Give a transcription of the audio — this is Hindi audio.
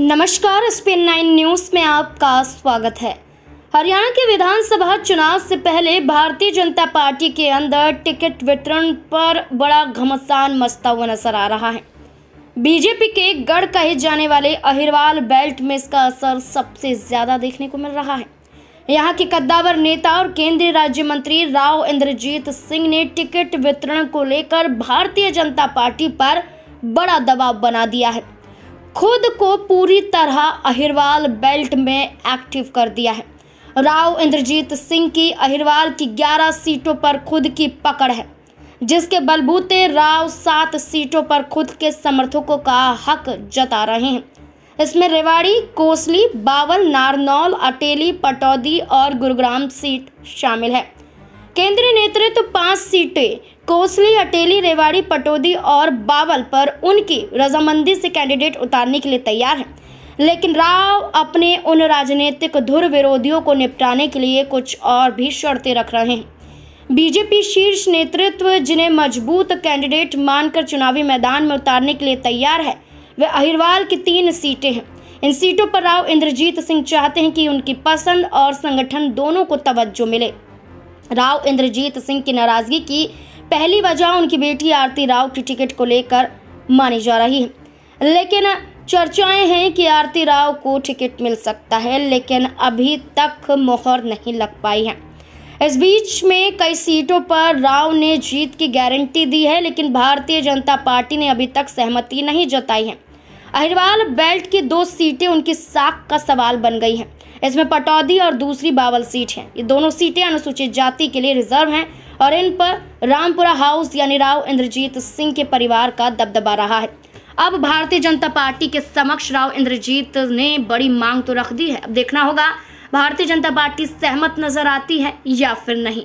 नमस्कार स्पिन नाइन न्यूज में आपका स्वागत है हरियाणा के विधानसभा चुनाव से पहले भारतीय जनता पार्टी के अंदर टिकट वितरण पर बड़ा घमसान मचता हुआ नजर आ रहा है बीजेपी के गढ़ कहे जाने वाले अहिरवाल बेल्ट में इसका असर सबसे ज्यादा देखने को मिल रहा है यहाँ के कद्दावर नेता और केंद्रीय राज्य मंत्री राव इंद्रजीत सिंह ने टिकट वितरण को लेकर भारतीय जनता पार्टी पर बड़ा दबाव बना दिया है खुद को पूरी तरह अहिरवाल बेल्ट में एक्टिव कर दिया है राव इंद्रजीत सिंह की अहिरवाल की 11 सीटों पर खुद की पकड़ है जिसके बलबूते राव सात सीटों पर खुद के समर्थकों का हक जता रहे हैं इसमें रेवाड़ी कोसली बावल नारनौल अटेली पटौदी और गुरुग्राम सीट शामिल है केंद्रीय नेतृत्व तो पांच सीटें कोसली अटेली रेवाड़ी पटोदी और बावल पर उनकी रजामंदी से कैंडिडेट उतारने के लिए तैयार हैं लेकिन राव अपने उन राजनीतिक धुर विरोधियों को निपटाने के लिए कुछ और भी शर्तें रख रहे हैं बीजेपी शीर्ष नेतृत्व जिन्हें मजबूत कैंडिडेट मानकर चुनावी मैदान में उतारने के लिए तैयार है वे अहिरवाल की तीन सीटें हैं इन सीटों पर राव इंद्रजीत सिंह चाहते हैं कि उनकी पसंद और संगठन दोनों को तवज्जो मिले राव इंद्रजीत सिंह की नाराजगी की पहली वजह उनकी बेटी आरती राव की टिकट को लेकर मानी जा रही है लेकिन चर्चाएं हैं कि आरती राव को टिकट मिल सकता है लेकिन अभी तक मोहर नहीं लग पाई है इस बीच में कई सीटों पर राव ने जीत की गारंटी दी है लेकिन भारतीय जनता पार्टी ने अभी तक सहमति नहीं जताई है अहिरवाल बेल्ट की दो सीटें उनकी साख का सवाल बन गई हैं इसमें पटौदी और दूसरी बावल सीट है ये दोनों सीटें अनुसूचित जाति के लिए रिजर्व हैं और इन पर रामपुरा हाउस यानी राव इंद्रजीत सिंह के परिवार का दबदबा रहा है अब भारतीय जनता पार्टी के समक्ष राव इंद्रजीत ने बड़ी मांग तो रख दी है अब देखना होगा भारतीय जनता पार्टी सहमत नजर आती है या फिर नहीं